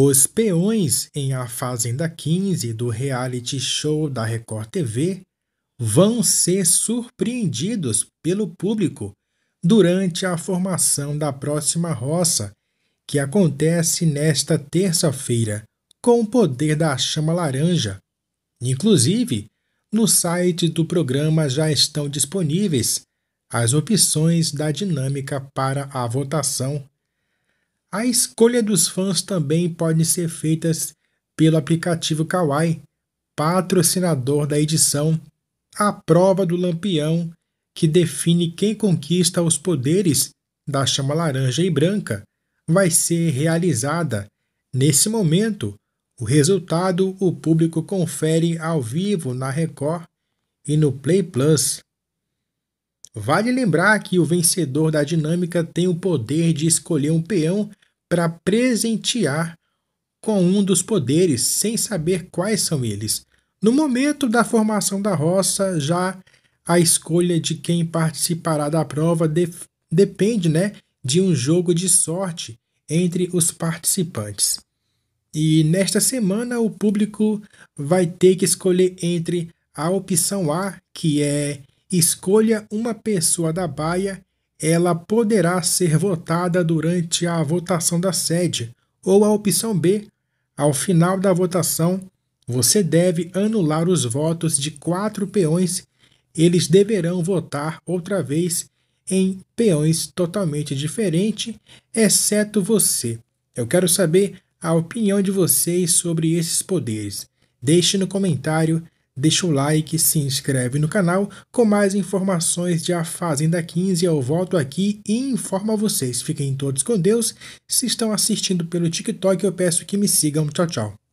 Os peões em A Fazenda 15 do reality show da Record TV vão ser surpreendidos pelo público durante a formação da próxima roça, que acontece nesta terça-feira, com o poder da chama laranja. Inclusive, no site do programa já estão disponíveis as opções da dinâmica para a votação. A escolha dos fãs também pode ser feita pelo aplicativo Kawai, patrocinador da edição, a prova do lampião, que define quem conquista os poderes da chama laranja e branca, vai ser realizada. Nesse momento, o resultado o público confere ao vivo na Record e no Play Plus. Vale lembrar que o vencedor da dinâmica tem o poder de escolher um peão para presentear com um dos poderes sem saber quais são eles. No momento da formação da roça, já a escolha de quem participará da prova de depende né, de um jogo de sorte entre os participantes. E nesta semana o público vai ter que escolher entre a opção A, que é escolha uma pessoa da baia ela poderá ser votada durante a votação da sede, ou a opção B, ao final da votação, você deve anular os votos de quatro peões. Eles deverão votar outra vez em peões totalmente diferentes, exceto você. Eu quero saber a opinião de vocês sobre esses poderes. Deixe no comentário deixa o like, se inscreve no canal. Com mais informações de A Fazenda 15, eu volto aqui e informo a vocês. Fiquem todos com Deus. Se estão assistindo pelo TikTok, eu peço que me sigam. Tchau, tchau.